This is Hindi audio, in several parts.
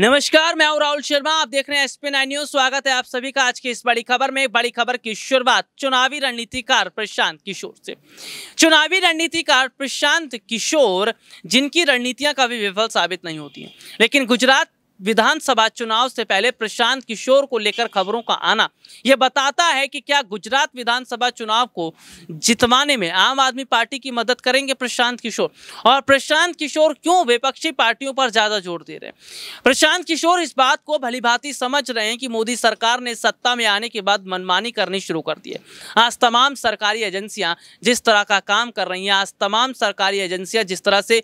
नमस्कार मैं हूं राहुल शर्मा आप देख रहे हैं एसपी नाइन न्यूज स्वागत है आप सभी का आज की इस बड़ी खबर में बड़ी खबर की शुरुआत चुनावी रणनीतिकार प्रशांत किशोर से चुनावी रणनीतिकार प्रशांत किशोर जिनकी रणनीतियां कभी विफल साबित नहीं होती हैं लेकिन गुजरात विधानसभा चुनाव से पहले प्रशांत किशोर को लेकर खबरों का आना यह बताता है कि क्या गुजरात विधानसभा चुनाव को जितवाने में आम आदमी पार्टी की मदद करेंगे प्रशांत किशोर और प्रशांत किशोर क्यों विपक्षी पार्टियों पर ज़्यादा जोर दे रहे हैं प्रशांत किशोर इस बात को भलीभांति समझ रहे हैं कि मोदी सरकार ने सत्ता में आने के बाद मनमानी करनी शुरू कर दी है आज तमाम सरकारी एजेंसियाँ जिस तरह का काम कर रही हैं आज तमाम सरकारी एजेंसियाँ जिस तरह से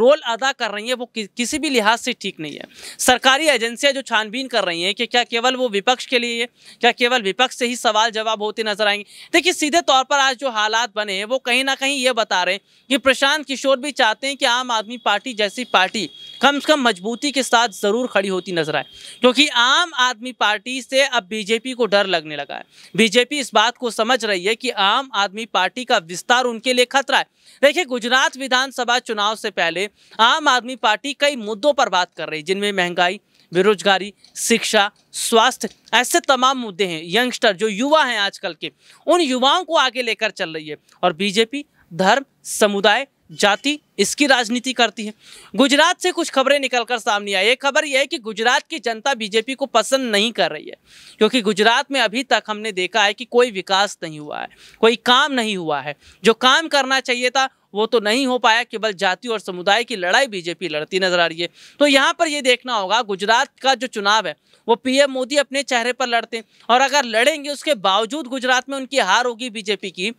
रोल अदा कर रही हैं वो किसी भी लिहाज से ठीक नहीं है सरकारी एजेंसियां जो छानबीन कर रही हैं कि क्या केवल वो विपक्ष के लिए क्या केवल विपक्ष से ही सवाल जवाब होते नजर आएंगे देखिए सीधे तौर पर आज जो हालात बने हैं वो कहीं ना कहीं ये बता रहे हैं कि प्रशांत किशोर भी चाहते हैं कि आम आदमी पार्टी जैसी पार्टी कम से कम मजबूती के साथ ज़रूर खड़ी होती नजर आए क्योंकि आम आदमी पार्टी से अब बीजेपी को डर लगने लगा है बीजेपी इस बात को समझ रही है कि आम आदमी पार्टी का विस्तार उनके लिए खतरा है देखिए गुजरात विधानसभा चुनाव से पहले आम आदमी पार्टी कई मुद्दों पर बात कर रही जिनमें महंगाई बेरोजगारी शिक्षा स्वास्थ्य ऐसे तमाम मुद्दे हैं यंगस्टर जो युवा हैं आजकल के उन युवाओं को आगे लेकर चल रही है और बीजेपी धर्म समुदाय जाति इसकी राजनीति करती है गुजरात से कुछ खबरें निकलकर सामने आई एक खबर यह है कि गुजरात की जनता बीजेपी को पसंद नहीं कर रही है क्योंकि गुजरात में अभी तक हमने देखा है कि कोई विकास नहीं हुआ है कोई काम नहीं हुआ है जो काम करना चाहिए था वो तो नहीं हो पाया केवल जाति और समुदाय की लड़ाई बीजेपी लड़ती नजर आ रही है तो यहाँ पर ये देखना होगा गुजरात का जो चुनाव है वो पीएम मोदी अपने चेहरे पर लड़ते हैं और अगर लड़ेंगे उसके बावजूद गुजरात में उनकी हार होगी बीजेपी की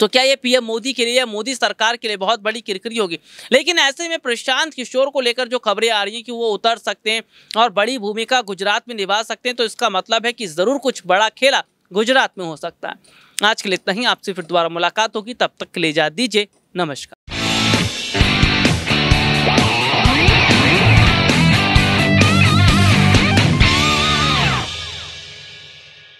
तो क्या ये पीएम मोदी के लिए या मोदी सरकार के लिए बहुत बड़ी किरकिरी होगी लेकिन ऐसे में प्रशांत किशोर को लेकर जो खबरें आ रही हैं कि वो उतर सकते हैं और बड़ी भूमिका गुजरात में निभा सकते हैं तो इसका मतलब है कि ज़रूर कुछ बड़ा खेला गुजरात में हो सकता है आज के लिए इतना ही आपसे फिर दोबारा मुलाकात होगी तब तक ले जा दीजिए नमस्कार